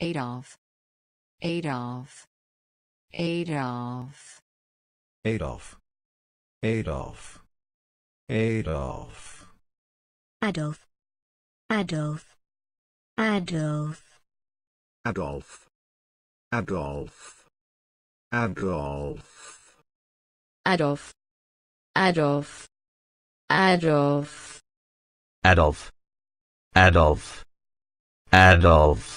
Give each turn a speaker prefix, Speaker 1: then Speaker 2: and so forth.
Speaker 1: Adolf Adolf Adolf Adolf Adolf Adolf Adolf Adolf Adolf Adolf Adolf Adolf Adolf Adolf Adolf Adolf Adolf Adolf